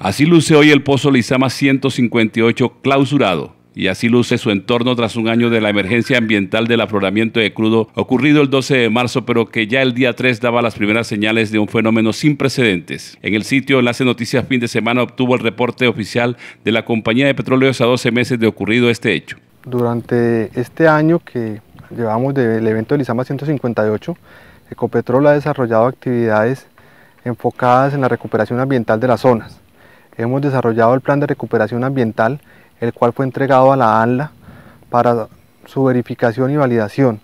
Así luce hoy el Pozo Lizama 158 clausurado y así luce su entorno tras un año de la emergencia ambiental del afloramiento de crudo ocurrido el 12 de marzo, pero que ya el día 3 daba las primeras señales de un fenómeno sin precedentes. En el sitio Enlace Noticias Fin de Semana obtuvo el reporte oficial de la compañía de petróleos a 12 meses de ocurrido este hecho. Durante este año que llevamos del evento de Lizama 158, Ecopetrol ha desarrollado actividades enfocadas en la recuperación ambiental de las zonas hemos desarrollado el plan de recuperación ambiental, el cual fue entregado a la ANLA para su verificación y validación.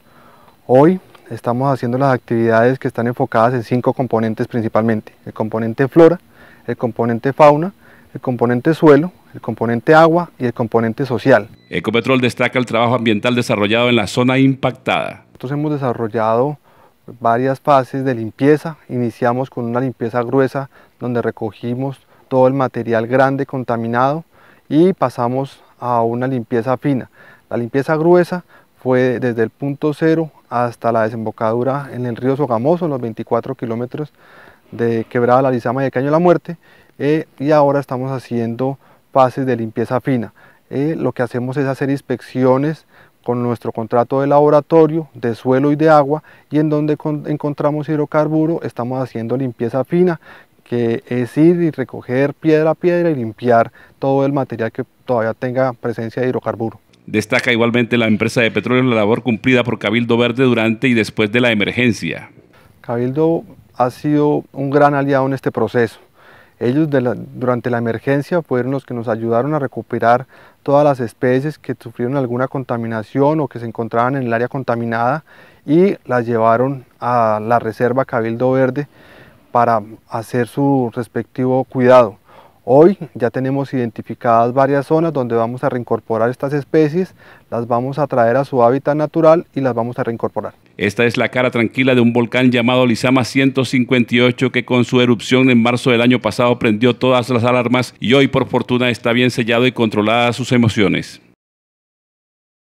Hoy estamos haciendo las actividades que están enfocadas en cinco componentes principalmente, el componente flora, el componente fauna, el componente suelo, el componente agua y el componente social. Ecopetrol destaca el trabajo ambiental desarrollado en la zona impactada. Nosotros hemos desarrollado varias fases de limpieza. Iniciamos con una limpieza gruesa donde recogimos todo el material grande contaminado y pasamos a una limpieza fina. La limpieza gruesa fue desde el punto cero hasta la desembocadura en el río Sogamoso, los 24 kilómetros de Quebrada La Lizama y de Caño de la Muerte, eh, y ahora estamos haciendo pases de limpieza fina. Eh, lo que hacemos es hacer inspecciones con nuestro contrato de laboratorio de suelo y de agua y en donde encontramos hidrocarburo estamos haciendo limpieza fina que es ir y recoger piedra a piedra y limpiar todo el material que todavía tenga presencia de hidrocarburo. Destaca igualmente la empresa de petróleo la labor cumplida por Cabildo Verde durante y después de la emergencia. Cabildo ha sido un gran aliado en este proceso. Ellos durante la emergencia fueron los que nos ayudaron a recuperar todas las especies que sufrieron alguna contaminación o que se encontraban en el área contaminada y las llevaron a la Reserva Cabildo Verde para hacer su respectivo cuidado. Hoy ya tenemos identificadas varias zonas donde vamos a reincorporar estas especies, las vamos a traer a su hábitat natural y las vamos a reincorporar. Esta es la cara tranquila de un volcán llamado Lizama 158 que con su erupción en marzo del año pasado prendió todas las alarmas y hoy por fortuna está bien sellado y controlada sus emociones.